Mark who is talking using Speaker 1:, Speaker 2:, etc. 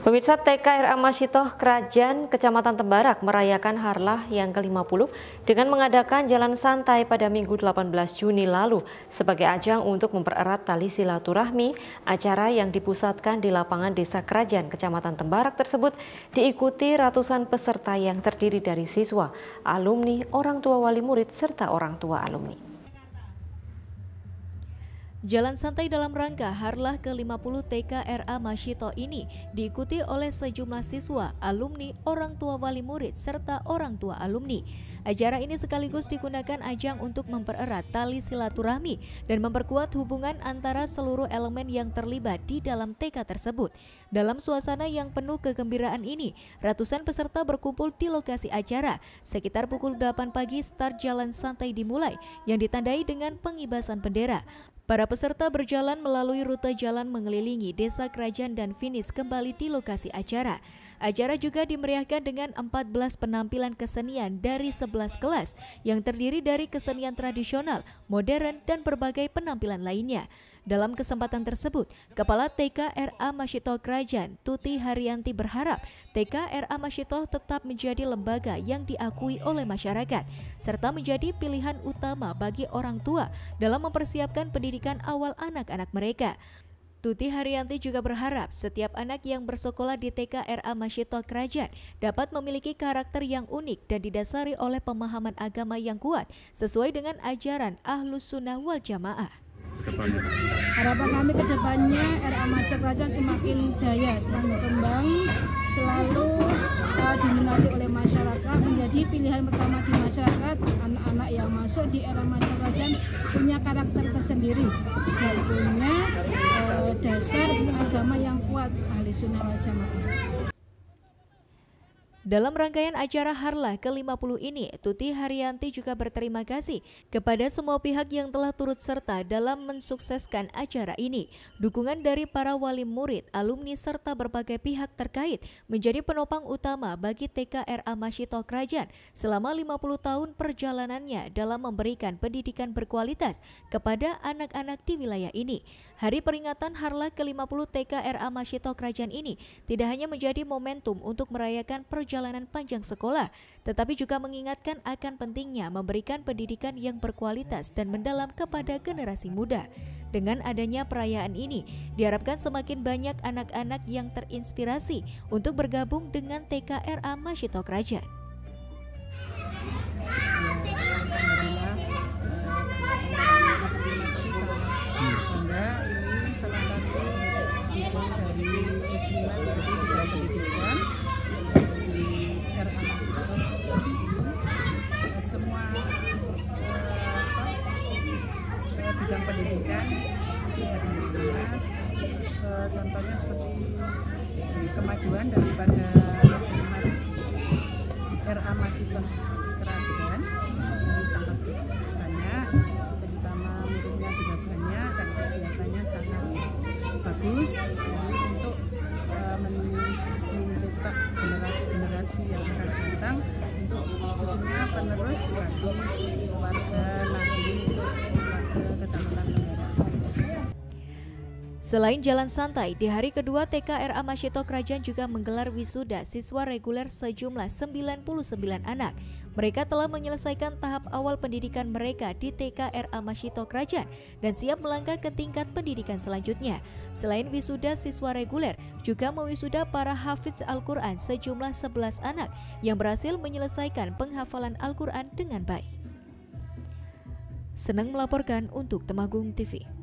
Speaker 1: Pemirsa TKRA Masitoh Kerajaan Kecamatan Tembarak merayakan Harlah yang ke-50 dengan mengadakan jalan santai pada Minggu 18 Juni lalu sebagai ajang untuk mempererat tali silaturahmi. Acara yang dipusatkan di lapangan Desa Kerajaan Kecamatan Tembarak tersebut diikuti ratusan peserta yang terdiri dari siswa, alumni, orang tua wali murid serta orang tua alumni. Jalan santai dalam rangka Harlah ke-50 TKRA Masyito ini diikuti oleh sejumlah siswa, alumni, orang tua wali murid, serta orang tua alumni. Acara ini sekaligus digunakan ajang untuk mempererat tali silaturahmi dan memperkuat hubungan antara seluruh elemen yang terlibat di dalam TK tersebut. Dalam suasana yang penuh kegembiraan ini, ratusan peserta berkumpul di lokasi acara. Sekitar pukul 8 pagi, start jalan santai dimulai yang ditandai dengan pengibasan bendera. Para peserta berjalan melalui rute jalan mengelilingi desa kerajaan dan finish kembali di lokasi acara. Acara juga dimeriahkan dengan 14 penampilan kesenian dari 11 kelas yang terdiri dari kesenian tradisional, modern, dan berbagai penampilan lainnya. Dalam kesempatan tersebut, Kepala TKRA Masyitoh Kerajaan Tuti Haryanti berharap TKRA Masyitoh tetap menjadi lembaga yang diakui oleh masyarakat serta menjadi pilihan utama bagi orang tua dalam mempersiapkan pendidikan awal anak-anak mereka. Tuti Haryanti juga berharap setiap anak yang bersekolah di TKRA Masyito Kerajaan dapat memiliki karakter yang unik dan didasari oleh pemahaman agama yang kuat sesuai dengan ajaran Ahlus Sunnah wal Jamaah. Harapan kami ke depannya RA Master Kerajaan semakin jaya, semakin berkembang, selalu uh, diminati oleh masyarakat, menjadi pilihan pertama di masyarakat. Anak-anak yang masuk di RA Master Kerajaan punya karakter tersendiri dan punya uh, dasar agama yang kuat ahli sunnah wal jamaah. Dalam rangkaian acara Harlah ke-50 ini, Tuti Haryanti juga berterima kasih kepada semua pihak yang telah turut serta dalam mensukseskan acara ini. Dukungan dari para wali murid, alumni serta berbagai pihak terkait menjadi penopang utama bagi TKRA Masyito Kerajaan selama 50 tahun perjalanannya dalam memberikan pendidikan berkualitas kepada anak-anak di wilayah ini. Hari peringatan Harlah ke-50 TKRA Masyito Kerajaan ini tidak hanya menjadi momentum untuk merayakan perjalanan perjalanan panjang sekolah, tetapi juga mengingatkan akan pentingnya memberikan pendidikan yang berkualitas dan mendalam kepada generasi muda. Dengan adanya perayaan ini, diharapkan semakin banyak anak-anak yang terinspirasi untuk bergabung dengan TKRA Masjid Raja. bidang pendidikan eh, contohnya seperti kemajuan daripada seniman RA masih kerajaan ini sangat banyak terutama muridnya juga banyak dan kegiatannya sangat bagus ini untuk eh, mencetak generasi-generasi yang akan datang untuk khususnya penerus bagi warga nanti Selain jalan santai, di hari kedua TKRA Masyito Kerajaan juga menggelar wisuda siswa reguler sejumlah 99 anak. Mereka telah menyelesaikan tahap awal pendidikan mereka di TKRA Masyito Kerajaan dan siap melangkah ke tingkat pendidikan selanjutnya. Selain wisuda siswa reguler, juga mewisuda para hafidz Al-Quran sejumlah 11 anak yang berhasil menyelesaikan penghafalan Al-Quran dengan baik. Senang melaporkan untuk Temagung TV.